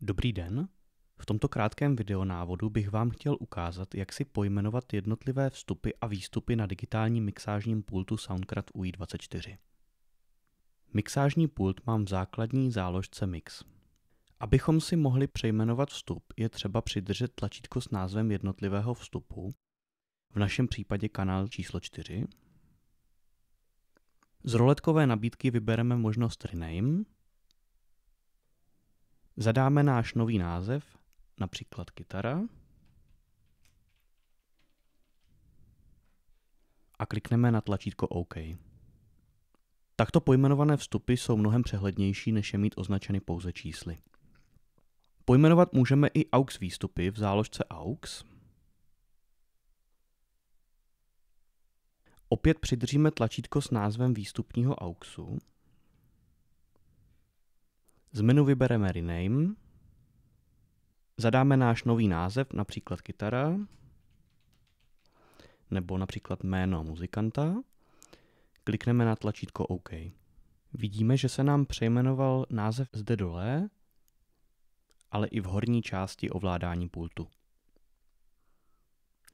Dobrý den. V tomto krátkém videonávodu bych vám chtěl ukázat, jak si pojmenovat jednotlivé vstupy a výstupy na digitálním mixážním pultu Soundcraft UI24. Mixážní pult mám v základní záložce Mix. Abychom si mohli přejmenovat vstup, je třeba přidržet tlačítko s názvem jednotlivého vstupu, v našem případě kanál číslo 4. Z roletkové nabídky vybereme možnost Rename, Zadáme náš nový název, například kytara. A klikneme na tlačítko OK. Takto pojmenované vstupy jsou mnohem přehlednější, než je mít označeny pouze čísly. Pojmenovat můžeme i aux výstupy v záložce aux. Opět přidržíme tlačítko s názvem výstupního auxu z menu vybereme Rename, zadáme náš nový název, například kytara, nebo například jméno muzikanta, klikneme na tlačítko OK. Vidíme, že se nám přejmenoval název zde dole, ale i v horní části ovládání pultu.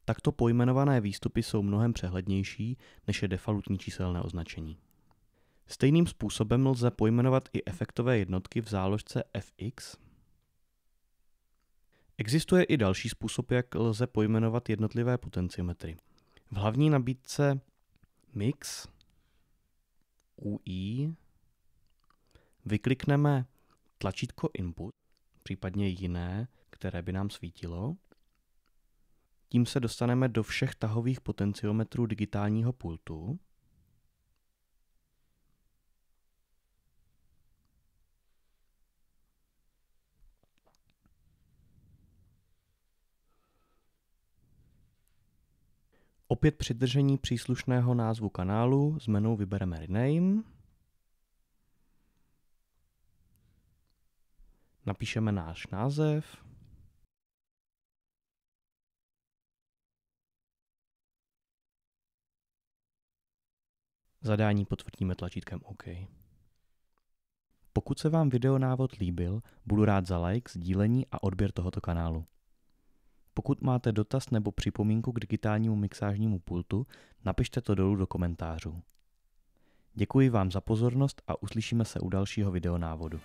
Takto pojmenované výstupy jsou mnohem přehlednější než je defaultní číselné označení. Stejným způsobem lze pojmenovat i efektové jednotky v záložce fx. Existuje i další způsob, jak lze pojmenovat jednotlivé potenciometry. V hlavní nabídce mix UI vyklikneme tlačítko input, případně jiné, které by nám svítilo. Tím se dostaneme do všech tahových potenciometrů digitálního pultu. Opět při držení příslušného názvu kanálu z menu vybereme rename. Napíšeme náš název. Zadání potvrdíme tlačítkem OK. Pokud se vám videonávod líbil, budu rád za like, sdílení a odběr tohoto kanálu. Pokud máte dotaz nebo připomínku k digitálnímu mixážnímu pultu, napište to dolů do komentářů. Děkuji vám za pozornost a uslyšíme se u dalšího videonávodu.